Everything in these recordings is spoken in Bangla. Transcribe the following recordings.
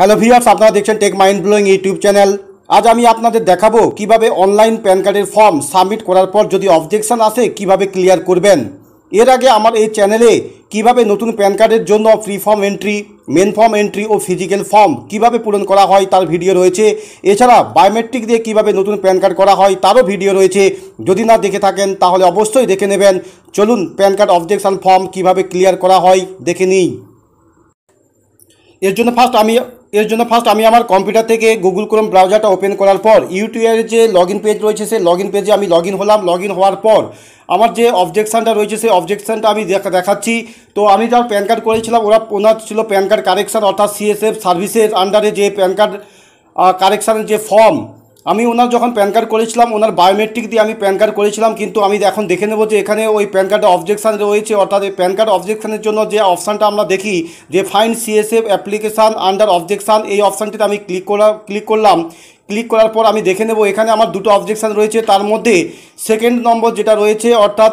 হ্যালো ভিউয়ার্স আপনারা দেখছেন tech mind blowing YouTube channel আজ আমি আপনাদের দেখাবো কিভাবে অনলাইন প্যান কার্ডের ফর্ম সাবমিট করার পর যদি অবজেকশন আসে কিভাবে ক্লিয়ার করবেন এর আগে আমার এই চ্যানেলে কিভাবে নতুন প্যান কার্ডের জন্য free form entry main form entry ও ফিজিক্যাল ফর্ম কিভাবে পূরণ করা হয় তার ভিডিও রয়েছে এছাড়া বায়োমেট্রিক দিয়ে কিভাবে নতুন প্যান কার্ড করা হয় তারও ভিডিও রয়েছে যদি না দেখে থাকেন তাহলে অবশ্যই দেখে নেবেন চলুন প্যান কার্ড অবজেকশান ফর্ম কিভাবে ক্লিয়ার করা হয় দেখে নিই এর জন্য ফার্স্ট আমি এর জন্য ফার্স্ট আমি আমার কম্পিউটার থেকে গুগল ক্রোম ব্রাউজারটা ওপেন করার পর ইউটিউবের যে লগ পেজ রয়েছে সেই লগ পেজে আমি লগ হলাম লগ হওয়ার পর আমার যে অবজেকশানটা রয়েছে সেই অবজেকশানটা আমি দেখাচ্ছি তো আমি যার প্যান কার্ড করেছিলাম ওরা ওনার ছিল প্যান কার্ড কারেকশান অর্থাৎ সিএসএফ সার্ভিসের আন্ডারে যে প্যান কার্ড কারেকশানের যে ফর্ম আমি ওনার যখন প্যান কার্ড করেছিলাম ওনার বায়োমেট্রিক দিয়ে আমি প্যান কার্ড করেছিলাম কিন্তু আমি এখন দেখে নেবো যে এখানে ওই প্যান কার্ডে অবজেকশান রয়েছে অর্থাৎ এই প্যান কার্ড অবজেকশানের জন্য যে অপশানটা আমরা দেখি যে fine C S F application under objection এই অপশানটিতে আমি ক্লিক করা ক্লিক করলাম ক্লিক করার পর আমি দেখে নেব এখানে আমার দুটো অবজেকশান রয়েছে তার মধ্যে সেকেন্ড নম্বর যেটা রয়েছে অর্থাৎ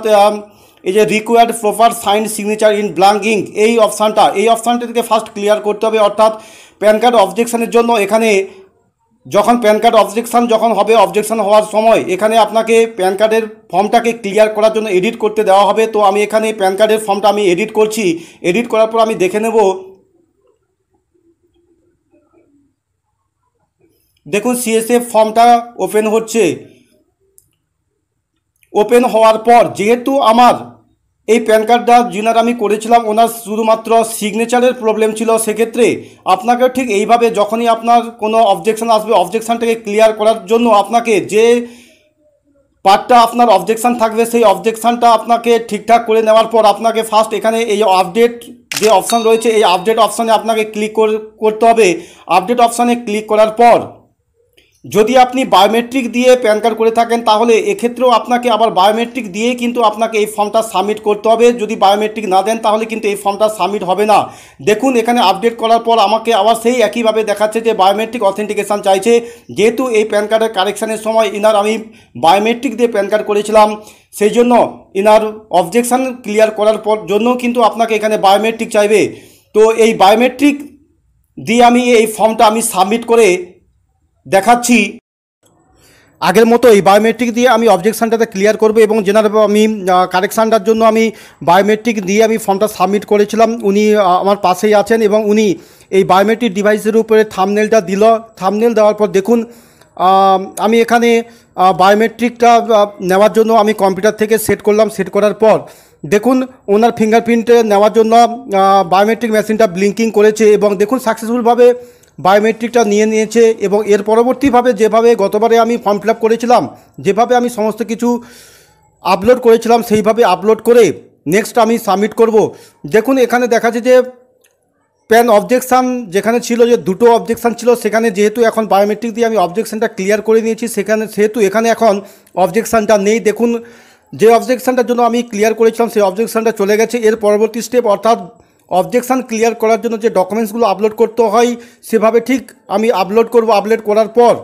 এই যে required proper sign signature in blank ink এই অপশানটা এই অপশানটা থেকে ফার্স্ট ক্লিয়ার করতে হবে অর্থাৎ প্যান কার্ড অবজেকশানের জন্য এখানে যখন প্যান কার্ড অবজেকশান যখন হবে অবজেকশান হওয়ার সময় এখানে আপনাকে প্যান কার্ডের ফর্মটাকে ক্লিয়ার করার জন্য এডিট করতে দেওয়া হবে তো আমি এখানে প্যান কার্ডের ফর্মটা আমি এডিট করছি এডিট করার পর আমি দেখে নেব দেখুন সিএসএফ ফর্মটা ওপেন হচ্ছে ওপেন হওয়ার পর যেহেতু আমার এই প্যান কার্ডটা যিনার আমি করেছিলাম ওনার শুধুমাত্র সিগনেচারের প্রবলেম ছিল সেক্ষেত্রে আপনাকে ঠিক এইভাবে যখনই আপনার কোনো অবজেকশান আসবে অবজেকশানটাকে ক্লিয়ার করার জন্য আপনাকে যে পার্টটা আপনার অবজেকশান থাকবে সেই অবজেকশানটা আপনাকে ঠিকঠাক করে নেওয়ার পর আপনাকে ফার্স্ট এখানে এই আপডেট যে অপশান রয়েছে এই আপডেট অপশানে আপনাকে ক্লিক করতে হবে আপডেট অপশানে ক্লিক করার পর যদি আপনি বায়োমেট্রিক দিয়ে প্যান কার্ড করে থাকেন তাহলে এক্ষেত্রেও আপনাকে আবার বায়োমেট্রিক দিয়ে কিন্তু আপনাকে এই ফর্মটা সাবমিট করতে হবে যদি বায়োমেট্রিক না দেন তাহলে কিন্তু এই ফর্মটা সাবমিট হবে না দেখুন এখানে আপডেট করার পর আমাকে আবার সেই একইভাবে দেখাচ্ছে যে বায়োমেট্রিক অথেন্টিকেশান চাইছে যেহেতু এই প্যান কার্ডের কারেকশানের সময় ইনার আমি বায়োমেট্রিক দিয়ে প্যান কার্ড করেছিলাম সেই জন্য ইনার অবজেকশান ক্লিয়ার করার পর জন্য কিন্তু আপনাকে এখানে বায়োমেট্রিক চাইবে তো এই বায়োমেট্রিক দিয়ে আমি এই ফর্মটা আমি সাবমিট করে দেখাচ্ছি আগের মতো এই বায়োমেট্রিক দিয়ে আমি অবজেকশানটাতে ক্লিয়ার করবো এবং জেনার আমি কারেকশানটার জন্য আমি বায়োমেট্রিক দিয়ে আমি ফর্মটা সাবমিট করেছিলাম উনি আমার পাশেই আছেন এবং উনি এই বায়োমেট্রিক ডিভাইসের উপরে থামনেলটা দিল থামনেল দেওয়ার পর দেখুন আমি এখানে বায়োমেট্রিকটা নেওয়ার জন্য আমি কম্পিউটার থেকে সেট করলাম সেট করার পর দেখুন ওনার ফিঙ্গারপ্রিন্টে নেওয়ার জন্য বায়োমেট্রিক মেশিনটা ব্লিঙ্কিং করেছে এবং দেখুন সাকসেসফুলভাবে বায়োমেট্রিকটা নিয়ে নিয়েছে এবং এর পরবর্তীভাবে যেভাবে গতবারে আমি ফর্ম ফিল করেছিলাম যেভাবে আমি সমস্ত কিছু আপলোড করেছিলাম সেইভাবে আপলোড করে নেক্সট আমি সাবমিট করব দেখুন এখানে দেখা যে প্যান অবজেকশান যেখানে ছিল যে দুটো অবজেকশান ছিল সেখানে যেহেতু এখন বায়োমেট্রিক দিয়ে আমি অবজেকশানটা ক্লিয়ার করে নিয়েছি সেখানে সেহেতু এখানে এখন অবজেকশানটা নেই দেখুন যে অবজেকশানটার জন্য আমি ক্লিয়ার করেছিলাম সেই অবজেকশানটা চলে গেছে এর পরবর্তী স্টেপ অর্থাৎ অবজেকশান ক্লিয়ার করার জন্য যে ডকুমেন্টসগুলো আপলোড করতে হয় সেভাবে ঠিক আমি আপলোড করব আপলোড করার পর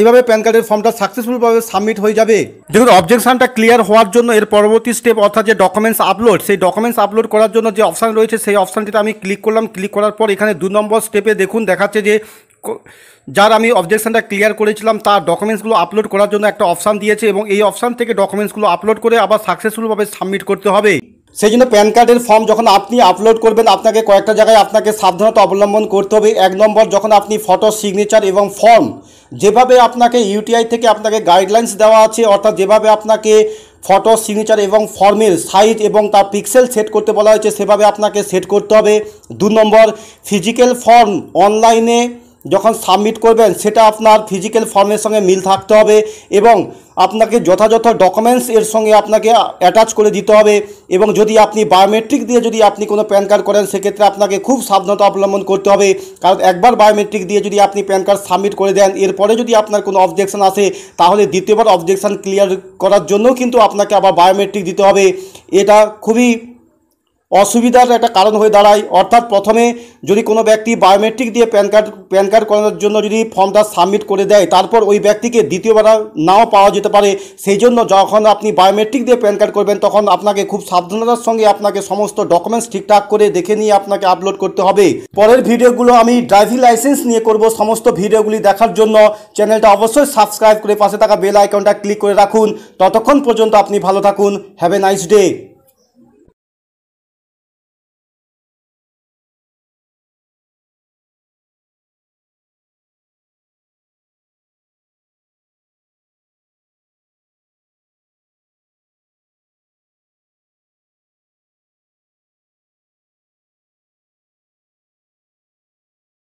এইভাবে প্যান কার্ডের ফর্মটা সাকসেসফুলভাবে সাবমিট হয়ে যাবে দেখুন অবজেকশানটা ক্লিয়ার হওয়ার জন্য এর পরবর্তী স্টেপ অর্থাৎ যে ডকুমেন্টস আপলোড সেই ডকুমেন্টস আপলোড করার জন্য যে অপশান রয়েছে সেই অপশানটিতে আমি ক্লিক করলাম ক্লিক করার পর এখানে দু নম্বর স্টেপে দেখুন দেখাচ্ছে যে যার আমি অবজেকশনটা ক্লিয়ার করেছিলাম তার ডকুমেন্টসগুলো আপলোড করার জন্য একটা অপশান দিয়েছে এবং এই অপশান থেকে ডকুমেন্টসগুলো আপলোড করে আবার সাকসেসফুলভাবে সাবমিট করতে হবে সেই জন্য প্যান কার্ডের ফর্ম যখন আপনি আপলোড করবেন আপনাকে কয়েকটা জায়গায় আপনাকে সাবধানতা অবলম্বন করতে হবে এক নম্বর যখন আপনি ফটো সিগনেচার এবং ফর্ম যেভাবে আপনাকে ইউটিআই থেকে আপনাকে গাইডলাইন্স দেওয়া আছে অর্থাৎ যেভাবে আপনাকে ফটো সিগনেচার এবং ফর্মের সাইজ এবং তার পিক্সেল সেট করতে বলা হয়েছে সেভাবে আপনাকে সেট করতে হবে দু নম্বর ফিজিক্যাল ফর্ম অনলাইনে যখন সাবমিট করবেন সেটা আপনার ফিজিক্যাল ফর্মের সঙ্গে মিল থাকতে হবে এবং আপনাকে যথাযথ ডকুমেন্টস এর সঙ্গে আপনাকে অ্যাটাচ করে দিতে হবে এবং যদি আপনি বায়োমেট্রিক দিয়ে যদি আপনি কোনো প্যান কার্ড করেন সেক্ষেত্রে আপনাকে খুব সাবধানতা অবলম্বন করতে হবে কারণ একবার বায়োমেট্রিক দিয়ে যদি আপনি প্যান কার্ড সাবমিট করে দেন এরপরে যদি আপনার কোনো অবজেকশন আসে তাহলে দ্বিতীয়বার অবজেকশন ক্লিয়ার করার জন্যও কিন্তু আপনাকে আবার বায়োমেট্রিক দিতে হবে এটা খুবই অসুবিধার একটা কারণ হয়ে দাঁড়ায় অর্থাৎ প্রথমে যদি কোনো ব্যক্তি বায়োমেট্রিক দিয়ে প্যান কার্ড প্যান কার্ড করানোর জন্য যদি ফর্মটা সাবমিট করে দেয় তারপর ওই ব্যক্তিকে দ্বিতীয়বার নাও পাওয়া যেতে পারে সেই জন্য যখন আপনি বায়োমেট্রিক দিয়ে প্যান কার্ড করবেন তখন আপনাকে খুব সাবধানতার সঙ্গে আপনাকে সমস্ত ডকুমেন্টস ঠিকঠাক করে দেখে নিয়ে আপনাকে আপলোড করতে হবে পরের ভিডিওগুলো আমি ড্রাইভিং লাইসেন্স নিয়ে করব সমস্ত ভিডিওগুলি দেখার জন্য চ্যানেলটা অবশ্যই সাবস্ক্রাইব করে পাশে থাকা বেল আইকনটা ক্লিক করে রাখুন ততক্ষণ পর্যন্ত আপনি ভালো থাকুন হ্যাভ এ নাইস ডে